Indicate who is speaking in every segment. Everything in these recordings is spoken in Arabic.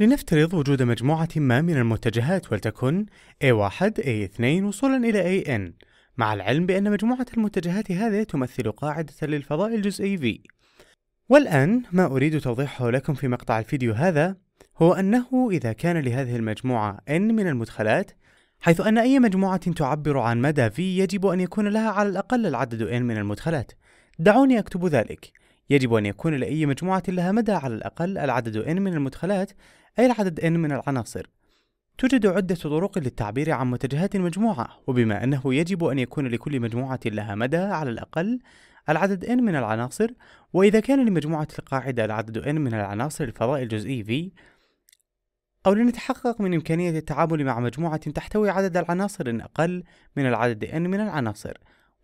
Speaker 1: لنفترض وجود مجموعة ما من المتجهات ولتكن A1 A2 وصولا إلى AN مع العلم بأن مجموعة المتجهات هذه تمثل قاعدة للفضاء الجزئي V والآن ما أريد توضيحه لكم في مقطع الفيديو هذا هو أنه إذا كان لهذه المجموعة N من المدخلات حيث أن أي مجموعة تعبر عن مدى V يجب أن يكون لها على الأقل العدد N من المدخلات دعوني أكتب ذلك يجب أن يكون لأي مجموعة لها مدى على الأقل العدد n من المدخلات أي العدد n من العناصر توجد عدة طرق للتعبير عن متجهات المجموعة وبما أنه يجب أن يكون لكل مجموعة لها مدى على الأقل العدد n من العناصر وإذا كان لمجموعة القاعدة العدد n من العناصر الفضاء الجزئي V أو لنتحقق من إمكانية التعامل مع مجموعة تحتوي عدد العناصر أقل من العدد n من العناصر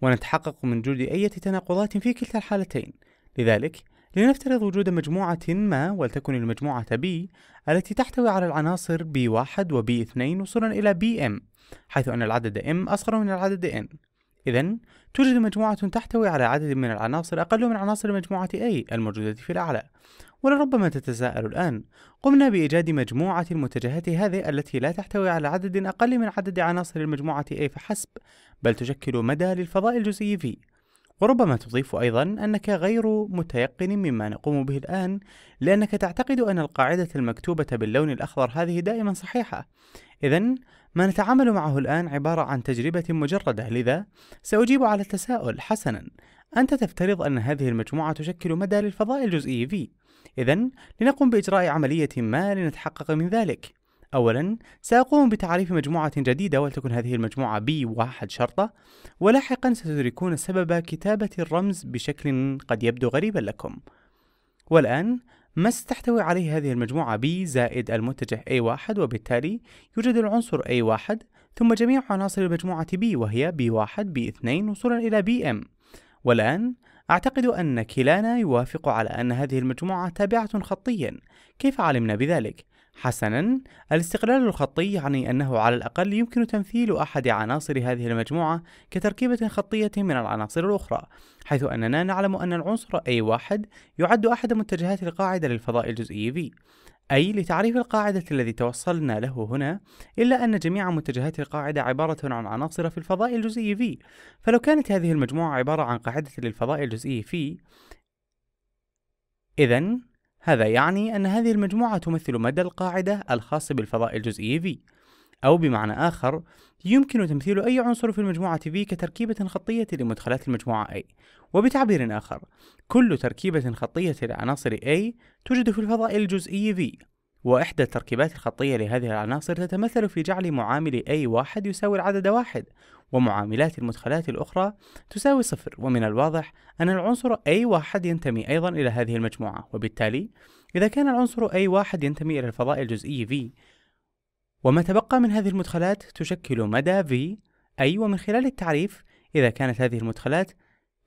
Speaker 1: ونتحقق من جود أي تناقضات في كلتا الحالتين لذلك لنفترض وجود مجموعة ما ولتكن المجموعة B التي تحتوي على العناصر B1 و B2 وصولا إلى BM حيث أن العدد M أصغر من العدد N إذا توجد مجموعة تحتوي على عدد من العناصر أقل من عناصر مجموعة A الموجودة في الأعلى ولربما تتساءل الآن قمنا بإيجاد مجموعة المتجهات هذه التي لا تحتوي على عدد أقل من عدد عناصر المجموعة A فحسب بل تشكل مدى للفضاء الجزئي V وربما تضيف أيضا أنك غير متيقن مما نقوم به الآن لأنك تعتقد أن القاعدة المكتوبة باللون الأخضر هذه دائما صحيحة إذا ما نتعامل معه الآن عبارة عن تجربة مجردة لذا سأجيب على التساؤل حسنا أنت تفترض أن هذه المجموعة تشكل مدى للفضاء الجزئي V إذا لنقم بإجراء عملية ما لنتحقق من ذلك أولا سأقوم بتعريف مجموعة جديدة ولتكن هذه المجموعة B1 شرطة ولاحقا ستدركون سبب كتابة الرمز بشكل قد يبدو غريبا لكم والآن ما ستحتوي عليه هذه المجموعة B زائد المتجه A1 وبالتالي يوجد العنصر A1 ثم جميع عناصر المجموعة B وهي B1 B2 وصولا إلى BM والآن أعتقد أن كلانا يوافق على أن هذه المجموعة تابعة خطيا كيف علمنا بذلك؟ حسنا الاستقلال الخطي يعني أنه على الأقل يمكن تمثيل أحد عناصر هذه المجموعة كتركيبة خطية من العناصر الأخرى حيث أننا نعلم أن العنصر A1 يعد أحد متجهات القاعدة للفضاء الجزئي V أي لتعريف القاعدة الذي توصلنا له هنا إلا أن جميع متجهات القاعدة عبارة عن عناصر في الفضاء الجزئي V فلو كانت هذه المجموعة عبارة عن قاعدة للفضاء الجزئي في إذا هذا يعني أن هذه المجموعة تمثل مدى القاعدة الخاص بالفضاء الجزئي V أو بمعنى آخر يمكن تمثيل أي عنصر في المجموعة V كتركيبة خطية لمدخلات المجموعة A وبتعبير آخر كل تركيبة خطية لعناصر A توجد في الفضاء الجزئي V وإحدى التركيبات الخطية لهذه العناصر تتمثل في جعل معامل A1 يساوي العدد واحد ومعاملات المدخلات الأخرى تساوي صفر ومن الواضح أن العنصر A1 ينتمي أيضا إلى هذه المجموعة وبالتالي إذا كان العنصر A1 ينتمي إلى الفضاء الجزئي V وما تبقى من هذه المدخلات تشكل مدى V أي ومن خلال التعريف إذا كانت هذه المدخلات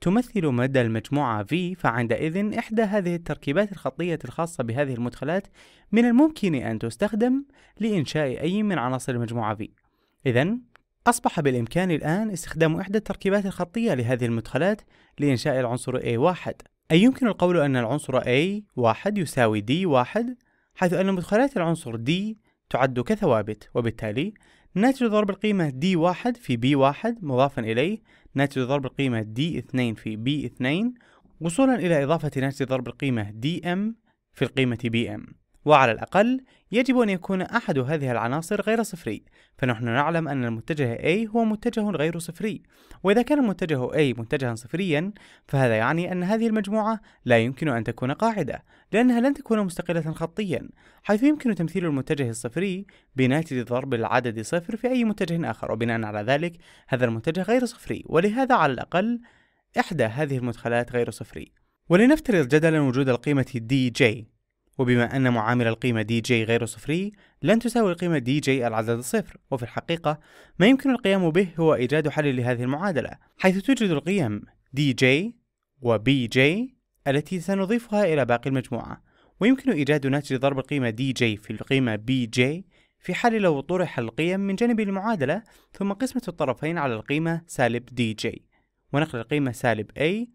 Speaker 1: تمثل مدى المجموعة V فعندئذ إحدى هذه التركيبات الخطية الخاصة بهذه المدخلات من الممكن أن تستخدم لإنشاء أي من عناصر المجموعة V إذا أصبح بالإمكان الآن استخدام إحدى التركيبات الخطية لهذه المدخلات لإنشاء العنصر A1 أي يمكن القول أن العنصر A1 يساوي D1 حيث أن مدخلات العنصر D تعد كثوابت وبالتالي ناتج ضرب القيمة دي واحد في بي واحد مضافا إليه ناتج ضرب القيمة دي اثنين في بي اثنين وصولا إلى إضافة ناتج ضرب القيمة دي ام في القيمة بي ام وعلى الأقل يجب أن يكون أحد هذه العناصر غير صفري فنحن نعلم أن المتجه A هو متجه غير صفري وإذا كان المتجه A متجها صفريا فهذا يعني أن هذه المجموعة لا يمكن أن تكون قاعدة لأنها لن تكون مستقلة خطيا حيث يمكن تمثيل المتجه الصفري بناتج ضرب العدد صفر في أي متجه آخر وبناء على ذلك هذا المتجه غير صفري ولهذا على الأقل إحدى هذه المدخلات غير صفري ولنفترض جدلا وجود القيمة DJ وبما أن معامل القيمة دي جي غير صفري لن تساوي القيمة دي جي العدد الصفر وفي الحقيقة ما يمكن القيام به هو إيجاد حل لهذه المعادلة حيث توجد القيم دي جي وبي جي التي سنضيفها إلى باقي المجموعة ويمكن إيجاد ناتج ضرب القيمة دي جي في القيمة بي جي في حال لو طرح القيم من جانب المعادلة ثم قسمة الطرفين على القيمة سالب دي جي ونقل القيمة سالب A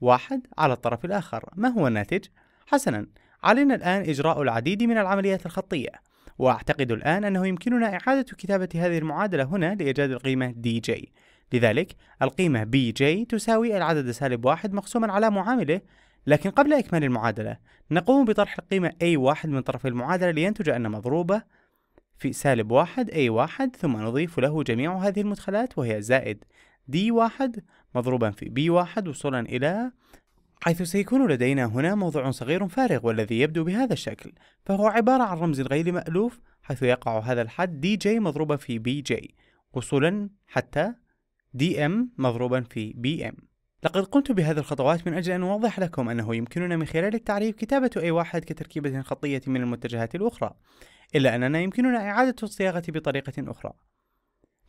Speaker 1: واحد على الطرف الآخر ما هو الناتج؟ حسنا علينا الآن إجراء العديد من العمليات الخطية وأعتقد الآن أنه يمكننا إعادة كتابة هذه المعادلة هنا لإيجاد القيمة dj لذلك القيمة bj تساوي العدد سالب واحد مقسوما على معامله لكن قبل إكمال المعادلة نقوم بطرح القيمة a1 من طرف المعادلة لينتج أن مضروبة في سالب واحد a1 ثم نضيف له جميع هذه المدخلات وهي زائد d1 مضروبا في b1 وصولا إلى حيث سيكون لدينا هنا موضع صغير فارغ والذي يبدو بهذا الشكل فهو عبارة عن رمز غير مألوف حيث يقع هذا الحد دي جي مضروبا في بي جي وصولا حتى دي ام مضروبا في بي ام لقد قمت بهذه الخطوات من أجل أن أوضح لكم أنه يمكننا من خلال التعريف كتابة أي واحد كتركيبة خطية من المتجهات الأخرى إلا أننا يمكننا إعادة الصياغة بطريقة أخرى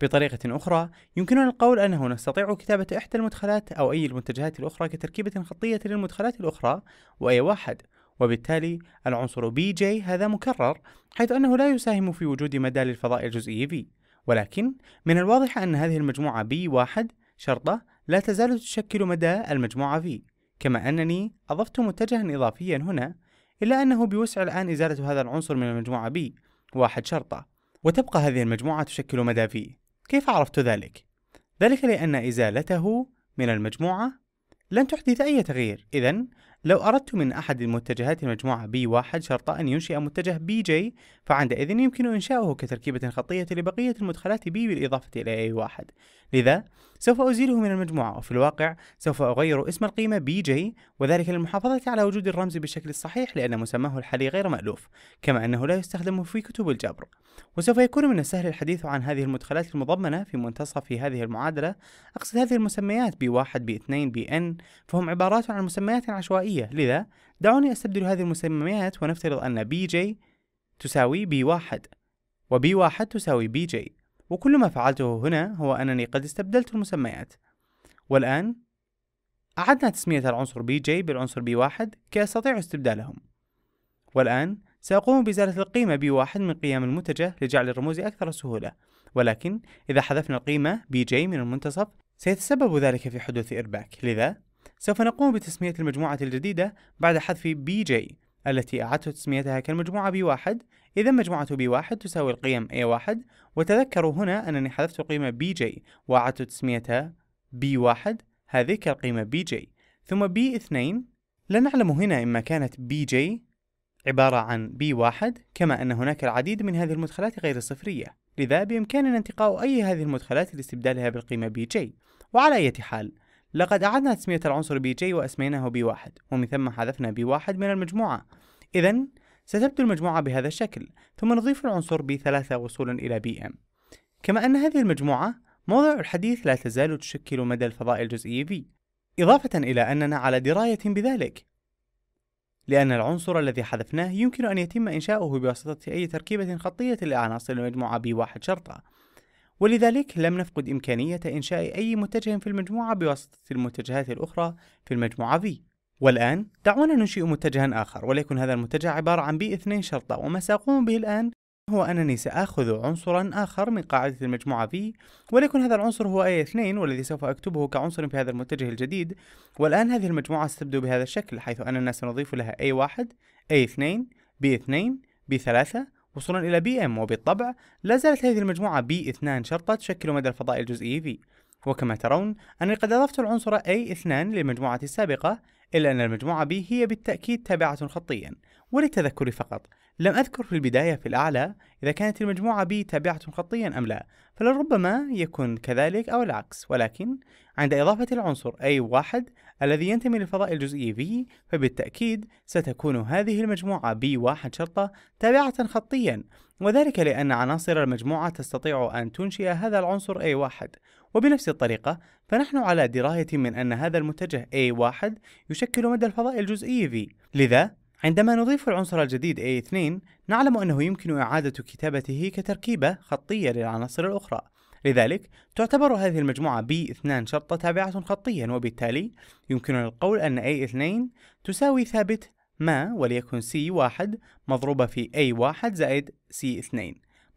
Speaker 1: بطريقة أخرى يمكننا القول أنه نستطيع كتابة إحدى المدخلات أو أي المتجهات الأخرى كتركيبة خطية للمدخلات الأخرى وأي واحد وبالتالي العنصر بي جي هذا مكرر حيث أنه لا يساهم في وجود مدى للفضاء الجزئي في ولكن من الواضح أن هذه المجموعة بي واحد شرطة لا تزال تشكل مدى المجموعة في كما أنني أضفت متجها إضافيا هنا إلا أنه بوسع الآن إزالة هذا العنصر من المجموعة بي واحد شرطة وتبقى هذه المجموعة تشكل مدى في كيف عرفت ذلك؟ ذلك لأن إزالته من المجموعة لن تحدث أي تغيير إذا لو أردت من أحد المتجهات المجموعة B1 شرط أن ينشئ متجه BJ فعندئذ يمكن إنشاؤه كتركيبة خطية لبقية المدخلات B بالإضافة إلى A1 لذا سوف أزيله من المجموعة وفي الواقع سوف أغير اسم القيمة بي جي وذلك للمحافظة على وجود الرمز بالشكل الصحيح لأن مسماه الحالي غير مألوف كما أنه لا يستخدم في كتب الجبر وسوف يكون من السهل الحديث عن هذه المدخلات المضمنة في منتصف هذه المعادلة أقصد هذه المسميات B1 B2 BN فهم عبارات عن مسميات عشوائية لذا دعوني أستبدل هذه المسميات ونفترض أن BJ تساوي B1 وبي 1 تساوي BJ وكل ما فعلته هنا هو أنني قد استبدلت المسميات والآن أعدنا تسمية العنصر بي جي بالعنصر بي واحد كي أستطيع استبدالهم والآن سأقوم بإزالة القيمة بي واحد من قيام المتجه لجعل الرموز أكثر سهولة ولكن إذا حذفنا القيمة بي جي من المنتصف سيتسبب ذلك في حدوث إرباك لذا سوف نقوم بتسمية المجموعة الجديدة بعد حذف بي جي التي أعدت تسميتها كالمجموعة B1 إذا مجموعة B1 تساوي القيم A1 وتذكروا هنا أنني حذفت القيمة BJ وأعدت تسميتها B1 هذه كالقيمة BJ ثم B2 لا نعلم هنا إما كانت BJ عبارة عن B1 كما أن هناك العديد من هذه المدخلات غير صفرية لذا بإمكاننا انتقاء أي هذه المدخلات لاستبدالها بالقيمة BJ وعلى أي حال لقد أعدنا تسمية العنصر بي جي وأسميناه بي واحد ومن ثم حذفنا بي واحد من المجموعة إذا ستبدو المجموعة بهذا الشكل ثم نضيف العنصر بي ثلاثة وصولا إلى بي ام كما أن هذه المجموعة موضع الحديث لا تزال تشكل مدى الفضاء الجزئي في إضافة إلى أننا على دراية بذلك لأن العنصر الذي حذفناه يمكن أن يتم إنشاؤه بواسطة أي تركيبة خطية لعناصر المجموعة بي واحد شرطة ولذلك لم نفقد إمكانية إنشاء أي متجه في المجموعة بواسطة المتجهات الأخرى في المجموعة V والآن دعونا ننشئ متجها آخر وليكن هذا المتجه عبارة عن B2 شرطة وما سأقوم به الآن هو أنني سآخذ عنصرا آخر من قاعدة المجموعة V وليكن هذا العنصر هو A2 والذي سوف أكتبه كعنصر في هذا المتجه الجديد والآن هذه المجموعة ستبدو بهذا الشكل حيث أننا سنضيف لها A1 A2 B2 B3 وصولا إلى بي ام وبالطبع لا زالت هذه المجموعة بي 2 شرطة تشكل مدى الفضاء الجزئي في وكما ترون أنني قد أضفت العنصر A2 للمجموعة السابقة إلا أن المجموعة B هي بالتأكيد تابعة خطيا وللتذكر فقط لم أذكر في البداية في الأعلى إذا كانت المجموعة B تابعة خطيا أم لا فلربما يكون كذلك أو العكس ولكن عند إضافة العنصر A1 الذي ينتمي للفضاء الجزئي V فبالتأكيد ستكون هذه المجموعة B1 شرطة تابعة خطيا وذلك لأن عناصر المجموعة تستطيع أن تنشئ هذا العنصر A1 وبنفس الطريقة فنحن على دراية من أن هذا المتجه A1 يشكل مدى الفضاء الجزئي V لذا عندما نضيف العنصر الجديد A2 نعلم أنه يمكن إعادة كتابته كتركيبة خطية للعناصر الأخرى لذلك تعتبر هذه المجموعة B2 شرطة تابعة خطيا وبالتالي يمكننا القول أن A2 تساوي ثابت ما وليكن C1 مضروبة في A1 زائد C2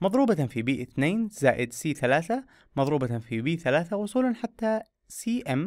Speaker 1: مضروبة في B2 زائد C3 مضروبة في B3 وصولا حتى CM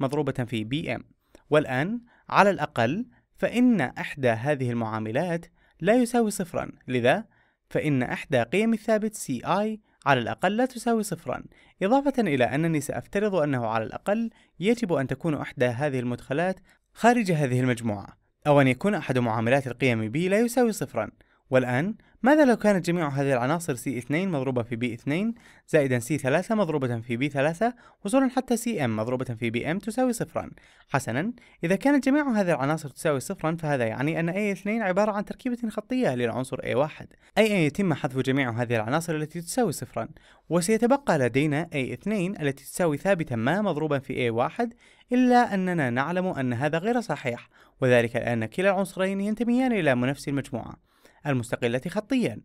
Speaker 1: مضروبة في BM والآن على الأقل فإن إحدى هذه المعاملات لا يساوي صفرا لذا فإن إحدى قيم الثابت CI على الأقل لا تساوي صفرا إضافة إلى أنني سأفترض أنه على الأقل يجب أن تكون إحدى هذه المدخلات خارج هذه المجموعة أو أن يكون أحد معاملات القيم بي لا يساوي صفرا والآن ماذا لو كانت جميع هذه العناصر C2 مضروبة في B2 زائدا C3 مضروبة في B3 وصولا حتى CM مضروبة في BM تساوي صفرا حسنا إذا كانت جميع هذه العناصر تساوي صفرا فهذا يعني أن A2 عبارة عن تركيبة خطية للعنصر A1 أي أن يتم حذف جميع هذه العناصر التي تساوي صفرا وسيتبقى لدينا A2 التي تساوي ثابتا ما مضروبا في A1 إلا أننا نعلم أن هذا غير صحيح وذلك لأن كلا العنصرين ينتميان إلى منفس المجموعة المستقلة خطيا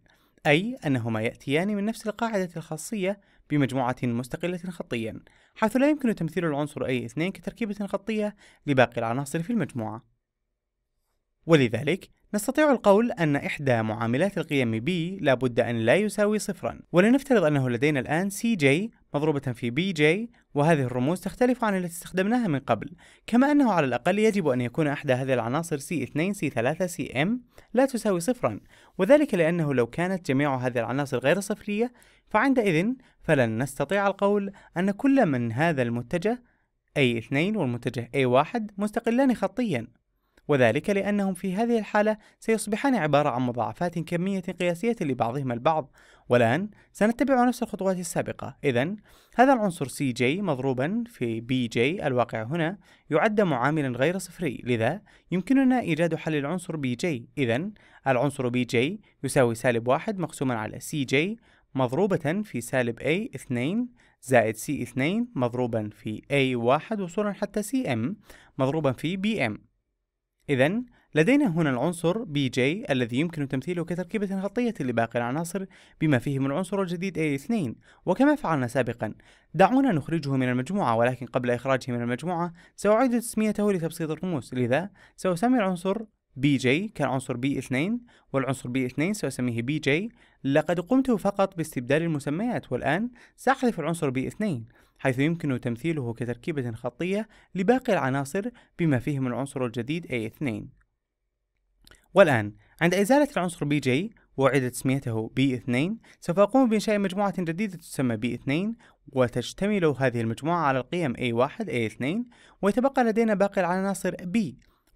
Speaker 1: أي أنهما يأتيان من نفس القاعدة الخاصية بمجموعة مستقلة خطيا حيث لا يمكن تمثيل العنصر أي اثنين كتركيبة خطية لباقي العناصر في المجموعة ولذلك نستطيع القول أن إحدى معاملات القيم B لابد أن لا يساوي صفرا ولنفترض أنه لدينا الآن CJ مضروبة في BJ وهذه الرموز تختلف عن التي استخدمناها من قبل كما أنه على الأقل يجب أن يكون أحدى هذه العناصر C2 C3 CM لا تساوي صفرا وذلك لأنه لو كانت جميع هذه العناصر غير صفرية فعندئذ فلن نستطيع القول أن كل من هذا المتجه A2 والمتجه A1 مستقلان خطيا وذلك لأنهم في هذه الحالة سيصبحان عبارة عن مضاعفات كمية قياسية لبعضهما البعض والآن سنتبع نفس الخطوات السابقة إذا هذا العنصر CJ مضروبا في BJ الواقع هنا يعد معاملا غير صفري لذا يمكننا إيجاد حل العنصر BJ إذا العنصر BJ يساوي سالب واحد مقسوما على CJ مضروبة في سالب A 2 زائد C 2 مضروبا في A 1 وصولا حتى CM مضروبا في BM إذا لدينا هنا العنصر BJ الذي يمكن تمثيله كتركيبة خطية لباقي العناصر بما فيهم العنصر الجديد A2 وكما فعلنا سابقا دعونا نخرجه من المجموعة ولكن قبل إخراجه من المجموعة سأعيد تسميته لتبسيط الرموز لذا سأسمي العنصر بي جي كالعنصر بي اثنين والعنصر بي اثنين سأسميه بي جي لقد قمت فقط باستبدال المسميات والآن سأحذف العنصر بي اثنين حيث يمكن تمثيله كتركيبة خطية لباقي العناصر بما فيهم العنصر الجديد A2 والآن عند إزالة العنصر بي جي وعدت تسميته بي 2 سوف أقوم بإنشاء مجموعة جديدة تسمى بي 2 وتشتمل هذه المجموعة على القيم A1 A2 ويتبقى لدينا باقي العناصر B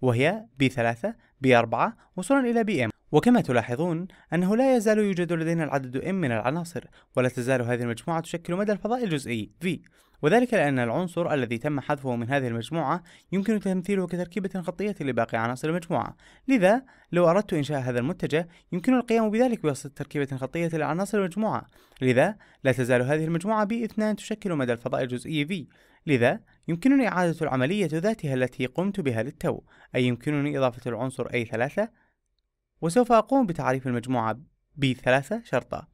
Speaker 1: وهي B3 4 وصولا إلى بي إم وكما تلاحظون أنه لا يزال يوجد لدينا العدد M من العناصر ولا تزال هذه المجموعة تشكل مدى الفضاء الجزئي V وذلك لأن العنصر الذي تم حذفه من هذه المجموعة يمكن تمثيله كتركيبة خطية لباقي عناصر المجموعة لذا لو أردت إنشاء هذا المتجه يمكن القيام بذلك بواسطة تركيبة خطية لعناصر المجموعة لذا لا تزال هذه المجموعة b ب2 تشكل مدى الفضاء الجزئي V لذا يمكنني إعادة العملية ذاتها التي قمت بها للتو أي يمكنني إضافة العنصر A3 وسوف أقوم بتعريف المجموعة B3 شرطة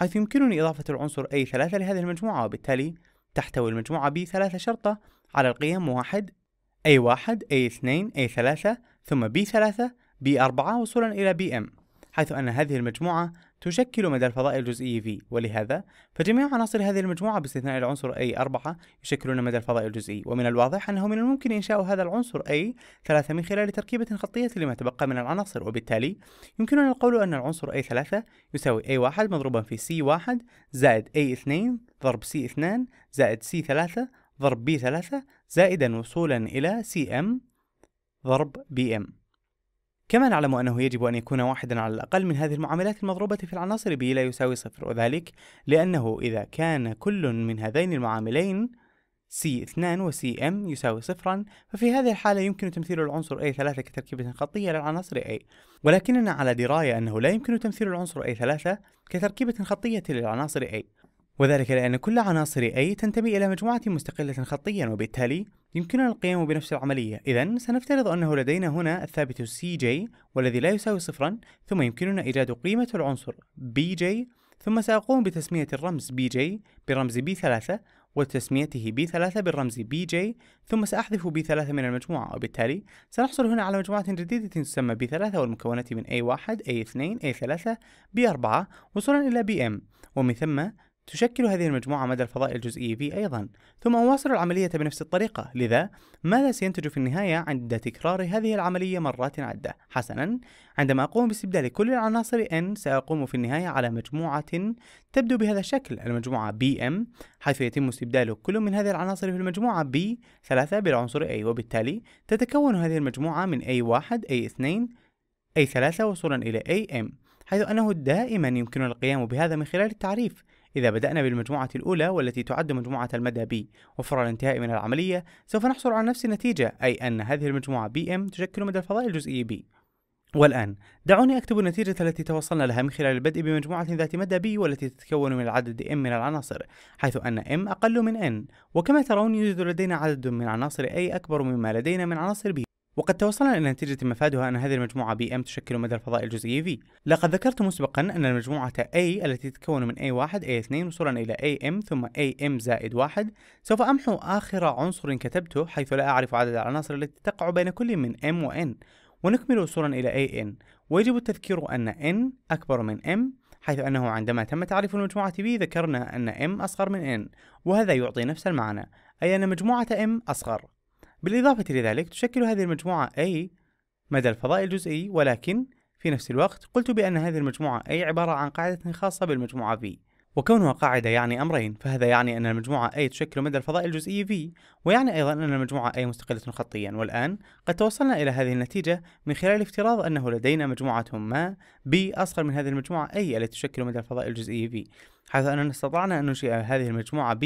Speaker 1: حيث يمكنني إضافة العنصر A3 لهذه المجموعة وبالتالي تحتوي المجموعة B B3 شرطة على القيم 1 A1 A2 A3 ثم B3 B4 وصولا إلى BM حيث أن هذه المجموعة تشكل مدى الفضاء الجزئي V ولهذا فجميع عناصر هذه المجموعة باستثناء العنصر A4 يشكلون مدى الفضاء الجزئي ومن الواضح أنه من الممكن إنشاء هذا العنصر A3 من خلال تركيبة خطية لما تبقى من العناصر وبالتالي يمكننا القول أن العنصر A3 يساوي A1 مضروبا في C1 زائد A2 ضرب C2 زائد C3 ضرب B3 زائدا وصولا إلى CM ضرب BM كما نعلم أنه يجب أن يكون واحدا على الأقل من هذه المعاملات المضروبة في العناصر به لا يساوي صفر وذلك لأنه إذا كان كل من هذين المعاملين C2 و CM يساوي صفرا ففي هذه الحالة يمكن تمثيل العنصر A3 كتركيبة خطية للعناصر A ولكننا على دراية أنه لا يمكن تمثيل العنصر A3 كتركيبة خطية للعناصر A وذلك لأن كل عناصر A تنتمي إلى مجموعة مستقلة خطيا وبالتالي يمكننا القيام بنفس العملية إذا سنفترض أنه لدينا هنا الثابت CJ والذي لا يساوي صفرا ثم يمكننا إيجاد قيمة العنصر BJ ثم سأقوم بتسمية الرمز BJ برمز B3 وتسميته B3 بالرمز BJ ثم سأحذف B3 من المجموعة وبالتالي سنحصل هنا على مجموعة جديدة تسمى B3 والمكونة من A1 A2 A3 B4 وصولا إلى BM ومن ثم تشكل هذه المجموعة مدى الفضاء الجزئي V أيضا ثم أواصل العملية بنفس الطريقة لذا ماذا سينتج في النهاية عند تكرار هذه العملية مرات عدة حسنا عندما أقوم باستبدال كل العناصر N سأقوم في النهاية على مجموعة تبدو بهذا الشكل المجموعة BM حيث يتم استبدال كل من هذه العناصر في المجموعة B 3 بالعنصر A وبالتالي تتكون هذه المجموعة من A1 A2 A3 وصولا إلى AM حيث أنه دائما يمكن القيام بهذا من خلال التعريف إذا بدأنا بالمجموعة الأولى والتي تعد مجموعة المدى B وفور الانتهاء من العملية سوف نحصل على نفس النتيجة أي أن هذه المجموعة BM تشكل مدى الفضاء الجزئي B والآن دعوني أكتب النتيجة التي توصلنا لها من خلال البدء بمجموعة ذات مدى B والتي تتكون من العدد M من العناصر حيث أن M أقل من N وكما ترون يوجد لدينا عدد من عناصر A أكبر مما لدينا من عناصر B وقد توصلنا إلى نتيجة مفادها أن هذه المجموعة بي إم تشكل مدى الفضاء الجزيئي V لقد ذكرت مسبقا أن المجموعة A التي تتكون من A1 A2 وصولا إلى AM ثم AM زائد 1 سوف أمحو آخر عنصر كتبته حيث لا أعرف عدد العناصر التي تقع بين كل من M و N ونكمل وصولا إلى AN ويجب التذكير أن N أكبر من M حيث أنه عندما تم تعريف المجموعة B ذكرنا أن M أصغر من N وهذا يعطي نفس المعنى أي أن مجموعة M أصغر بالإضافة إلى ذلك تشكل هذه المجموعة A مدى الفضاء الجزئي ولكن في نفس الوقت قلت بأن هذه المجموعة A عبارة عن قاعدة خاصة بالمجموعة V وكونها قاعدة يعني أمرين فهذا يعني أن المجموعة A تشكل مدى الفضاء الجزئي V ويعني أيضا أن المجموعة A مستقلة خطيا والآن قد توصلنا إلى هذه النتيجة من خلال افتراض أنه لدينا مجموعة ما B أصغر من هذه المجموعة A التي تشكل مدى الفضاء الجزئي V حيث أننا استطعنا أن ننشئ هذه المجموعة B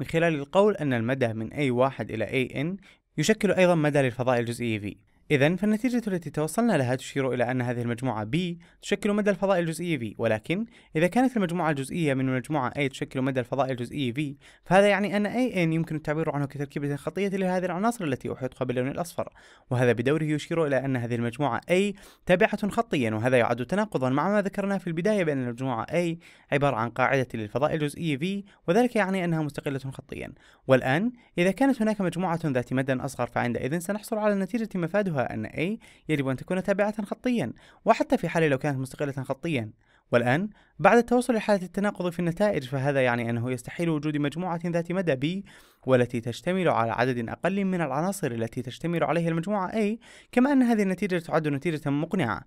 Speaker 1: من خلال القول أن المدى من A1 إلى AN يشكل أيضا مدى للفضاء الجزئي V إذا فالنتيجة التي توصلنا لها تشير إلى أن هذه المجموعة B تشكل مدى الفضاء الجزئي V، ولكن إذا كانت المجموعة الجزئية من المجموعة A تشكل مدى الفضاء الجزئي V، فهذا يعني أن AN يمكن التعبير عنه كتركيبة خطية لهذه العناصر التي أحيطها باللون الأصفر، وهذا بدوره يشير إلى أن هذه المجموعة A تابعة خطيا، وهذا يعد تناقضا مع ما ذكرناه في البداية بأن المجموعة A عبارة عن قاعدة للفضاء الجزئي V، وذلك يعني أنها مستقلة خطيا، والآن إذا كانت هناك مجموعة ذات مدى أصغر فعندئذ سنحصل على نتيجة مفادها فيها أن A يجب أن تكون تابعة خطيا وحتى في حال لو كانت مستقلة خطيا والآن بعد التوصل لحالة التناقض في النتائج فهذا يعني أنه يستحيل وجود مجموعة ذات مدى B والتي تشتمل على عدد أقل من العناصر التي تشتمل عليها المجموعة A كما أن هذه النتيجة تعد نتيجة مقنعة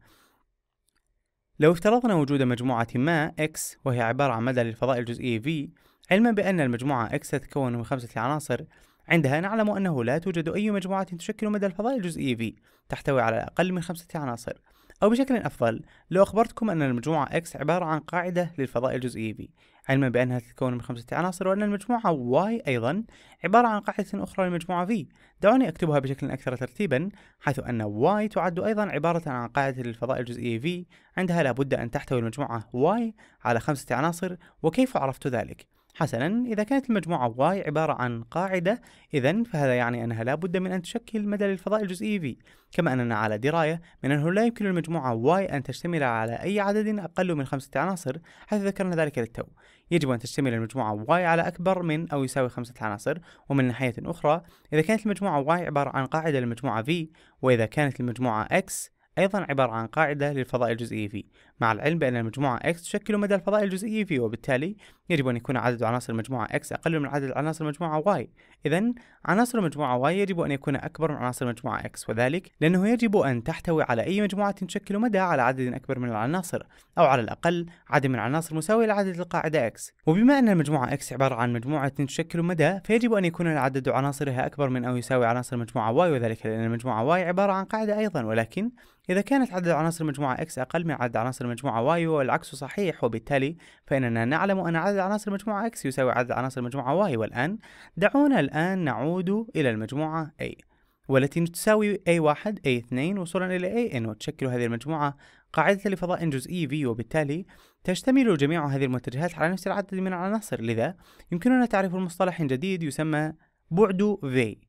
Speaker 1: لو افترضنا وجود مجموعة ما X وهي عبارة عن مدى للفضاء الجزئي V علما بأن المجموعة X تتكون من خمسة عناصر عندها نعلم أنه لا توجد أي مجموعة تشكل مدى الفضاء الجزئي V تحتوي على أقل من خمسة عناصر أو بشكل أفضل لو أخبرتكم أن المجموعة X عبارة عن قاعدة للفضاء الجزئي V علما بأنها تتكون من خمسة عناصر وأن المجموعة Y أيضا عبارة عن قاعدة أخرى للمجموعة V دعوني أكتبها بشكل أكثر ترتيبا حيث أن Y تعد أيضا عبارة عن قاعدة للفضاء الجزئي V عندها لابد أن تحتوي المجموعة Y على خمسة عناصر وكيف عرفت ذلك؟ حسنا إذا كانت المجموعة Y عبارة عن قاعدة إذا فهذا يعني أنها لا بد من أن تشكل مدى للفضاء الجزئي V كما أننا على دراية من أنه لا يمكن المجموعة Y أن تشتمل على أي عدد أقل من خمسة عناصر حيث ذكرنا ذلك للتو يجب أن تشتمل المجموعة Y على أكبر من أو يساوي خمسة عناصر ومن ناحية أخرى إذا كانت المجموعة Y عبارة عن قاعدة للمجموعة V وإذا كانت المجموعة X أيضا عبارة عن قاعدة للفضاء الجزئي V مع العلم بأن المجموعة X تشكل مدى الفضاء الجزيئي فيه وبالتالي يجب أن يكون عدد عناصر المجموعة X أقل من عدد عناصر المجموعة Y إذا عناصر المجموعة Y يجب أن يكون أكبر من عناصر المجموعة X وذلك لأنه يجب أن تحتوي على أي مجموعة تشكل مدى على عدد أكبر من العناصر أو على الأقل عدد من العناصر مساوي لعدد القاعدة X وبما أن المجموعة X عبارة عن مجموعة تشكل مدى فيجب أن يكون عدد عناصرها أكبر من أو يساوي عناصر المجموعة Y وذلك لأن المجموعة Y عبارة عن قاعدة أيضا ولكن إذا كانت عدد عناصر المجموعة X أقل من عدد عناصر المجموعة واي والعكس صحيح وبالتالي فإننا نعلم أن عدد عناصر المجموعة X يساوي عدد عناصر المجموعة واي والآن دعونا الآن نعود إلى المجموعة A والتي تساوي A1 A2 وصولا إلى AN وتشكل هذه المجموعة قاعدة لفضاء جزئي V وبالتالي تشتمل جميع هذه المتجهات على نفس العدد من العناصر لذا يمكننا تعريف مصطلح جديد يسمى بعد V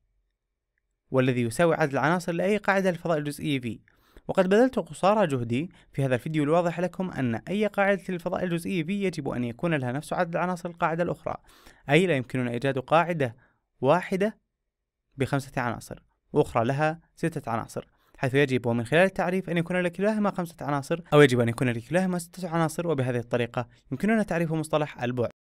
Speaker 1: والذي يساوي عدد العناصر لأي قاعدة لفضاء جزئي V وقد بذلت قصارى جهدي في هذا الفيديو لواضح لكم أن أي قاعدة للفضاء الجزئي في يجب أن يكون لها نفس عدد عناصر القاعدة الأخرى أي لا يمكننا إيجاد قاعدة واحدة بخمسة عناصر وأخرى لها ستة عناصر حيث يجب ومن خلال التعريف أن يكون لكلاهما خمسة عناصر أو يجب أن يكون لكلاهما ستة عناصر وبهذه الطريقة يمكننا تعريف مصطلح البعد